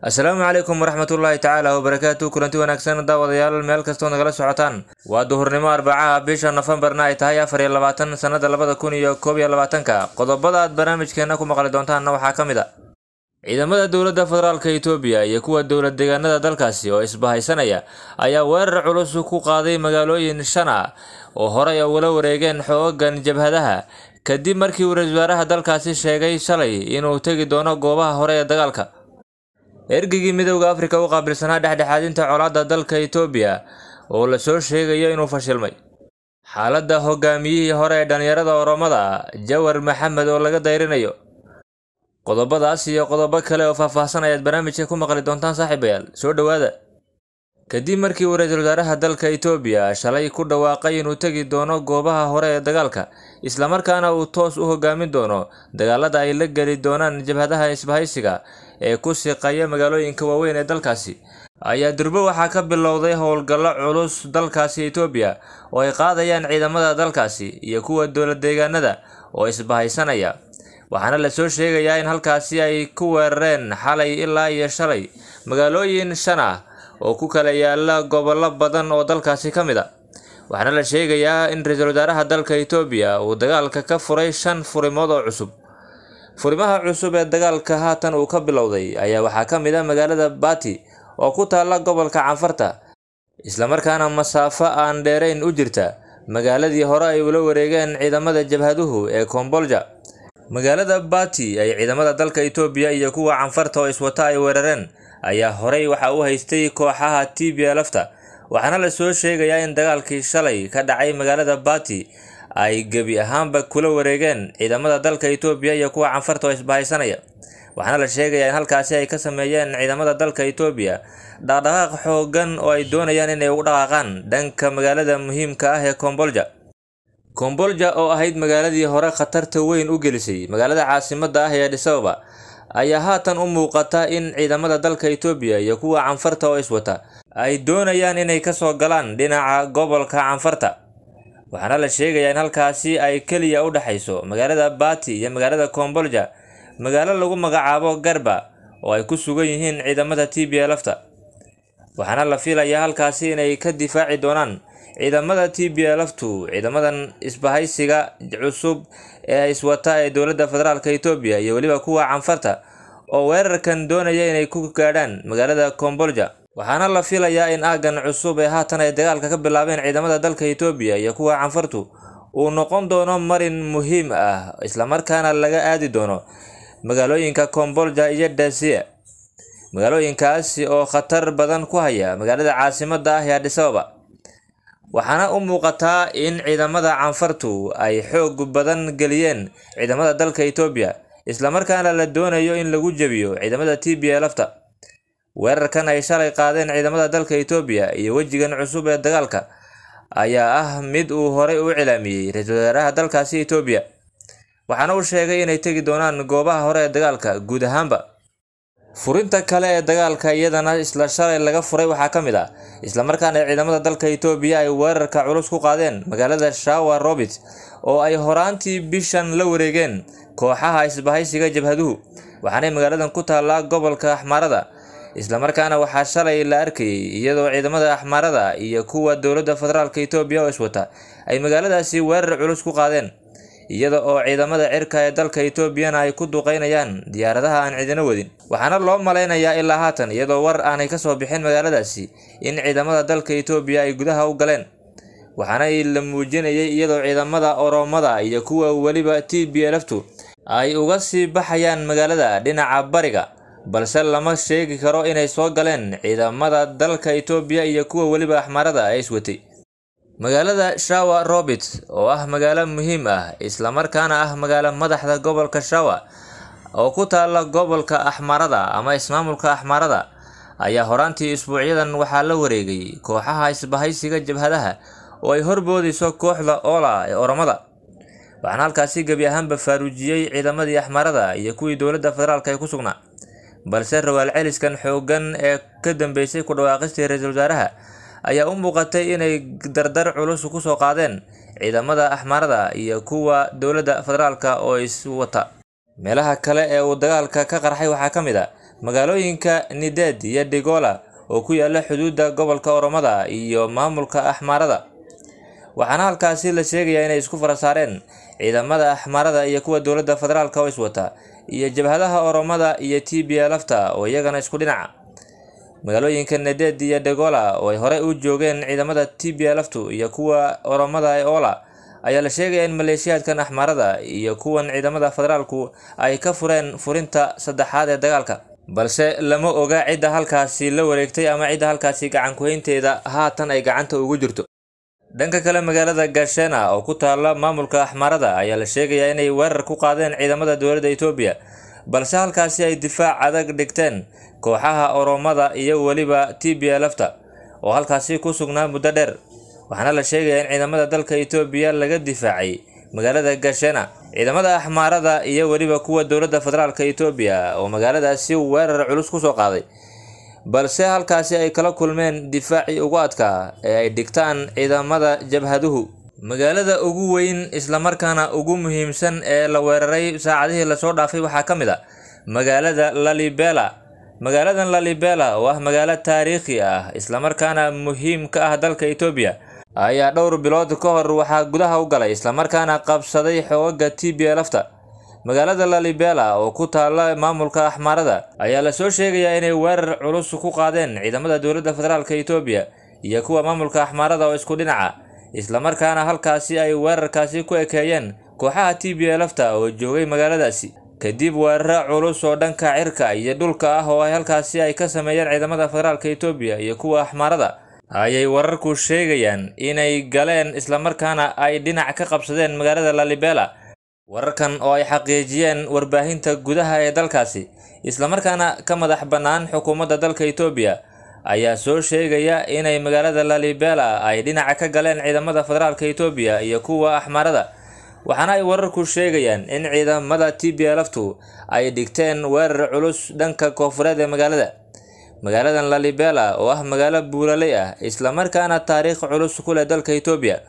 asalaamu calaykum waraxmatullaahi tacaala wabarakaatu kulanti wanaagsan daawadayaal meel kastoo nagala socotaan waa duhurnimo arbacaha bisha nofembarna ay tahay afar iyo labaatan sannada labada kun iyo koob iyo labaatanka qodobada aad barnaamijkeenna ku maqli doontaanna waxaa ka mid a ah. ciidamada dowladda federaalka etoobiya iyo kuwa dowlad deegaanada dalkaasi oo isbahaysanaya ayaa weerar culus ku qaaday magaalooyin shana a oo horey ugala wareegeen xoogan jabhadaha kadib markii waraywaaraha dalkaasi sheegay shalay inuu tegi doono goobaha hore ee dagaalka ergeygii midowda afrika u qaabilsanaa dhexdhexaadinta colaadda dalka etoobiya oo lasoo sheegayo inuu fashilmay xaaladda hogaamiyihii hore ee dhallinyarada oromada jawar maxamed oo laga dayrinayo qodobadaas iyo qodobo kale oo faahfaahsan ayaad barnaamijka ku maqli doontaan saaxiibayaal soo dhowaada kadib markii uu ra-iisul wasaaraha dalka etoobiya shalay ku dhawaaqay inuu tegi doono goobaha hore ee dagaalka islamarkaana uu toos u hogaamin doono dagaalada ay la geli doonaan jabhadaha isbahaysiga ee ku siqaya magaalooyinka waaweyn ee dalkaasi ayaa durbo waxaa ka bilowday howlgallo culus dalkaasi etoobiya oo ay qaadayaan ciidamada dalkaasi iyo kuwa dowlad deegaanada oo isbahaysanaya waxaana lasoo sheegayaa in halkaasi ay ku weerareen xalay ilaa iyo shalay magaalooyin shan ah oo ku kala yaala gobollo badan oo dalkaasi ka mid a waxaana la sheegayaa in ra-iisul wasaaraha dalka etoobiya uu dagaalka ka furay shan furimood oo cusub furimaha cusub ee dagaalka haatan uu ka bilowday ayaa waxaa ka mid a ah magaalada baati oo ku taalla gobolka canfarta islamarkaana masaafo aan dheerayn u jirta magaaladii hore ay ula wareegeen ciidamada jabhaduhu ee kombolja magaalada baati ay ciidamada dalka etoobiya iyo kuwa canfarta oo iswata ay weerareen ayaa horey waxa u haystay kooxaha t b lfta waxaana la soo sheegayaa in dagaalkii shalay ka dhacay magaalada bati ay gebi ahaanba kula wareegeen ciidamada dalka etoobiya iyo kuwa canfarta oo isbahaysanaya waxaana la sheegayaa in halkaasi ay ka sameeyeen ciidamada dalka etoobiya dhaqdhaqaaq xoogan oo ay doonayaan inay ugu dhaqaaqaan dhanka magaalada muhiimka ah ee kombolja kombolja oo ahayd magaaladii hore khatarta weyn u gelisay magaalada caasimadda ah ee adisababa ayaa haatan u muuqata in ciidamada dalka etoobiya iyo kuwa canfarta oo iswata ay doonayaan inay kasoo galaan dhinaca gobolka canfarta waxaana la sheegayaa in halkaasi ay keliya u dhexayso magaalada baati iyo magaalada kombolja magaalo lagu magacaabo garba oo ay ku sugan yihiin ciidamada t b l lfta waxaana la fiilayaa halkaasi inay ka difaaci doonaan ciidamada t b l lftu ciidamadan isbahaysiga cusub ee iswata ee dowladda federaalk etoobiya iyo weliba kuwa canfarta oo weerarkan doonaya inay ku gaadhaan magaalada kombolja waxaana la filayaa in aaggan cusub ee haatan ay dagaalka ka bilaabeen ciidamada dalka etoobiya iyo kuwa canfartu uu noqon doono marin muhiim ah islamarkaana laga aadi doono magaalooyinka kombolja iyo dasia magaalooyinkaasi oo khatar badan ku haya magaalada caasimadda ah ee adhisababa waxaana u muuqataa in ciidamada canfartu ay xoog badan geliyeen ciidamada dalka etoobiya islamarkaana la doonayo in lagu jebiyo ciidamada t b a lafta weerarkan ay shalay qaadeen ciidamada dalka etoobiya iyo wejigan cusub ee dagaalka ayaa ah mid uu horey u cilaamiyey ra-iisul wasaaraha dalkaasi etoobiya waxaana uu sheegay inay tegi doonaan goobaha hore ee dagaalka guud ahaanba furinta kale ee dagaalka iyadana isla shalay laga furay waxaa ka mid ah islamarkaana ciidamada dalka etoobiya ay weerarka culus ku qaadeen magaalada shawa robit oo ay horaantii bishan la wareegeen kooxaha isbahaysiga jabhaduhu waxaanay magaaladan ku taallaa gobolka axmaarada islamarkaana waxaa shalay la arkayay iyadoo ciidamada axmaarada iyo kuwa dowladda federaalka etoobiya oo iswata ay magaaladaasi weerar culus ku qaadeen iyada oo ciidamada cirka ee dalka etoobiyana ay ku duqaynayaan diyaaradaha aan ciidano wadin waxaana loo malaynayaa ilaa haatan iyadoo war aanay ka soo bixin magaaladaasi in ciidamada dalka etoobiya ay gudaha u galeen waxaana la muujinayay iyadoo ciidamada oromada iyo kuwa weliba t b lftu ay uga sii baxayaan magaalada dhinaca bariga balse lama sheegi karo inay soo galeen ciidamada dalka etoobiya iyo kuwa weliba axmarada ay iswatay magaalada shawa robit oo ah magaalo muhiim ah islamarkaana ah magaalo madaxda gobolka shawa oo ku taala gobolka axmarada ama ismaamulka axmarada ayaa horaantii isbuucyadan waxaa la wareegay kooxaha isbahaysiga jabhadaha oo ay horboodayso kooxda oola ee oromada waxaana halkaasi gebi ahaanba faaruujiyey ciidamadii axmarada iyo kuwii dowladda federaalk ee ku sugnaa balse rawaal celiskan xooggan ee ka dambeysay ku dhawaaqistii ra-iisul wasaaraha ayaa u muuqatay inay dardar culus ku soo qaadeen ciidamada axmaarada iyo kuwa dowladda federaalka oo iswata meelaha kale ee uu dagaalka ka qarxay waxaa ka mid a ah magaalooyinka nideed iyo dhigoola oo ku yaala xuduudda gobolka oromada iyo maamulka axmaarada waxaana halkaasi la sheegayaa inay isku farasaareen ciidamada axmaarada iyo kuwa dowladda federaalka oo iswata iyo jabhadaha oromada iyo t b lafta oo iyagana isku dhinaca magaalooyinka nadeed iyo dhegola oo ay horey u joogeen ciidamada t b laftu iyo kuwa oromada ee oola ayaa la sheegaya in maleeshiyaadkan axmarada iyo kuwan ciidamada federaalku ay ka fureen furinta saddexaad ee dagaalka balse lama oga cidda halkaasi la wareegtay ama cidda halkaasi gacankuhaynteeda haatan ay gacanta ugu jirto dhanka kale magaalada gaasheena oo ku taala maamulka axmarada ayaa la sheegayaa inay weerar ku qaadeen ciidamada dowladda etoobiya balse halkaasi ay difaac adag dhigteen kooxaha oromada iyo weliba t b lfta oo halkaasi ku sugnaa muddo dheer waxaana la sheegayaa in ciidamada dalka etoobiya laga difaacay magaalada gaasheena ciidamada axmaarada iyo weliba kuwa dowladda federaalka etoobiya oo magaaladaasi weerar culus kusoo qaaday balse halkaasi ay kala kulmeen difaacii ugu adkaa ee ay dhigtaan ciidamada jabhaduhu magaalada ugu weyn islamarkaana ugu muhiimsan ee la weeraray saacadihii lasoo dhaafay waxaa ka mid a magaalada lalibela magaaladan lalibela oo ah magaalo taariikhi ah islamarkaana muhiim ka ah dalka etoobiya ayaa dhowr bilood ka hor waxaa gudaha u galay islamarkaana qabsaday xoogaga t b lfta magaalada lalibela oo ku taala maamulka axmaarada ayaa lasoo sheegayaa inay weerar culus ku qaadeen ciidamada dowladda federaalk etoobiya iyo kuwa maamulka axmaarada oo isku dhinaca islamarkaana halkaasi ay weerarkaasi ku ekeeyeen kooxaha t b elfta oo joogay magaaladaasi kadib weeraro culus oo dhanka cirka iyo dhulka ah oo ay halkaasi ay ka sameeyeen ciidamada federaalk etoobiya iyo kuwa axmaarada ayay wararku sheegayaan inay galeen islamarkaana ay dhinac ka qabsadeen magaalada lalibela wararkan oo ay xaqiijiyeen warbaahinta gudaha ee dalkaasi islamarkaana ka madax bannaan xukuumadda dalka etoobiya ayaa soo sheegaya inay magaalada lalibela ay dhinaca ka galeen ciidamada federaalka etoobiya iyo kuwa axmarada waxaana ay wararku sheegayaan in ciidamada t b lftu ay dhigteen weerar culus dhanka koonfureed ee magaalada magaaladan lalibela oo ah magaalo buulaley ah islamarkaana taariikh culus ku leh dalka etoobiya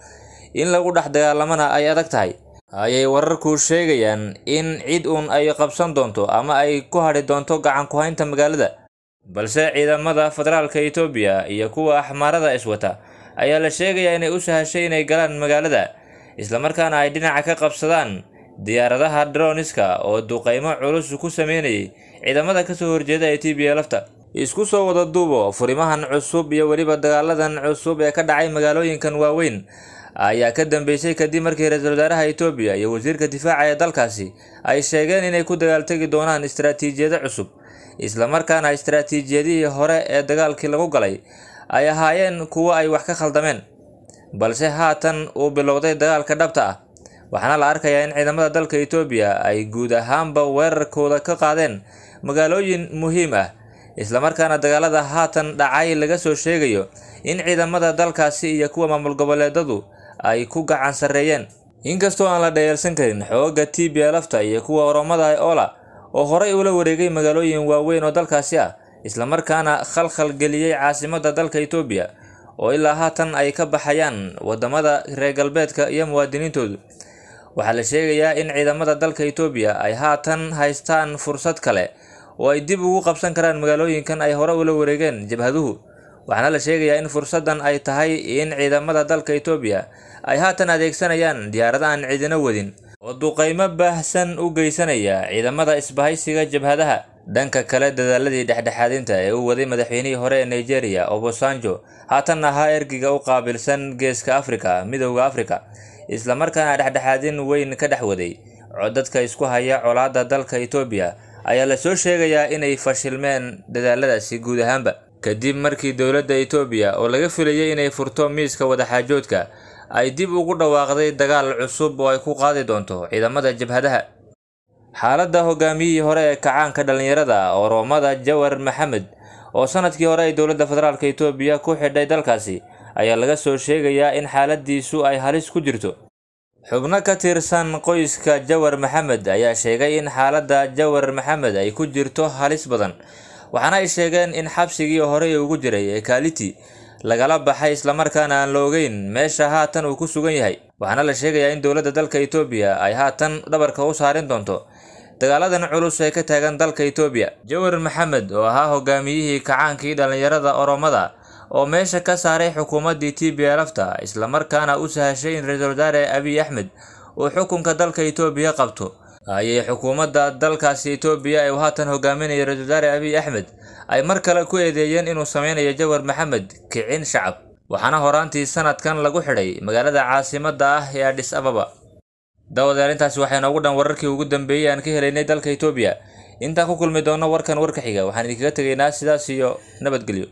in lagu dhex dagaalamana ay adag tahay ayay wararku sheegayaan in cid uun ay qabsan doonto ama ay ku hadhi doonto gacan ku-haynta magaalada balse ciidamada federaalka etoobiya iyo kuwa axmaarada iswata ayaa la sheegayaa inay u sahashay inay galaan magaalada islamarkaana ay dhinaca ka qabsadaan diyaaradaha droniska oo duqaymo culus ku sameynayay ciidamada kasoo horjeeda etoobiya lafta isku soo wada duubo furimahan cusub iyo weliba dagaaladan cusub ee ka dhacay magaalooyinkan waaweyn ayaa ka dambeysay kadib markii ra-iisul wasaaraha etoobiya iyo wasiirka difaaca ee dalkaasi ay sheegeen inay ku dagaaltegi doonaan istaraatiijiyado cusub islamarkaana istaraatiijiyadihii hore ee dagaalkii lagu galay ay ahaayeen kuwo ay wax ka khaldameen balse haatan uu bilowday dagaalka dhabta ah waxaana la arkayaa in ciidamada dalka etoobiya ay guud ahaanba weerarkooda ka qaadeen magaalooyin muhiim ah islamarkaana dagaalada haatan dhacay laga soo sheegayo in ciidamada dalkaasi iyo kuwa maamul goboleedadu ay ku gacan sarreeyeen inkastoo aan la dhayeelsan karin xooga tibia lafta iyo kuwa oromada ola oo horay ula wareegay magaalooyin waaweyn oo dalkaasi ah islamarkaana khalkhal geliyey caasimada dalka etoobiya oo ilaa haatan ay ka baxayaan wadamada reer galbeedka iyo muwaadiniintoodu waxaa la sheegayaa in ciidamada dalka etoobiya ay haatan haystaan fursad kale oo ay dib ugu qabsan karaan magaalooyinkan ay hore ula wareegeen jabhaduhu waxaana la sheegayaa in fursadan ay tahay in ciidamada dalka etoobiya ay haatan adeegsanayaan diyaarada aan ciidino wadin oo duqaymo baahsan u geysanaya ciidamada isbahaysiga jabhadaha dhanka kale dadaaladii dhexdhexaadinta ee uu waday madaxweynihii hore ee nigeria obosanjo haatan ahaa ergiga u qaabilsan geeska afrika midowda afrika islamarkaana dhexdhexaadin weyn ka dhex waday dadka isku haya colaadda dalka etoobiya ayaa lasoo sheegayaa inay fashilmeen dadaaladaasi guud ahaanba kadib markii dowladda etoobiya oo laga filayay inay furto miiska wadaxaajoodka ay dib ugu dhawaaqday dagaal cusub oo ay ku qaadi doonto ciidamada jabhadaha xaaladda hogaamiyihii hore ee kacaanka dhallinyarada oromada jawar maxamed oo sanadkii hore ay dowladda federaalk etoobiya ku xidhay dalkaasi ayaa laga soo sheegayaa in xaaladiisu ay halis ku jirto xubno ka tirsan qoyska jawar maxamed ayaa sheegay in xaaladda jawar maxamed ay ku jirto halis badan waxaana ay sheegeen in xabsigii horey ugu jiray ee kaaliti lagala baxay islamarkaana aan la ogeyn meesha haatan uu ku sugan yahay waxaana la sheegayaa in dowladda dalka etoobiya ay haatan dhabarka u saarin doonto dagaaladan culus ee ka taagan dalka etoobiya jawar maxamed oo ahaa hogaamiyihii kacaankii dhallinyarada oromada oo meesha ka saaray xukuumaddii t b lfta islamarkaana u sahashay in ra-iisul wasaare abiy axmed uu xukunka dalka etoobiya qabto ayay xukuumadda dalkaasi etoobiya ee uu haatan hogaaminaya ra-isul wasaare abiy axmed ay mar kale ku eedeeyeen inuu sameynayo jawar maxamed kicin shacab waxaana horaantii sanadkan lagu xidhay magaalada caasimadda ah ee adis ababa dawade intaasi waxay noogu dhan wararkii ugu dambeeyey aan ka helaynay dalka etoobiya intaan ku kulmi doono warkan warka xiga waxaan idinkaga tegaynaa sidaas iyo nabadgelyo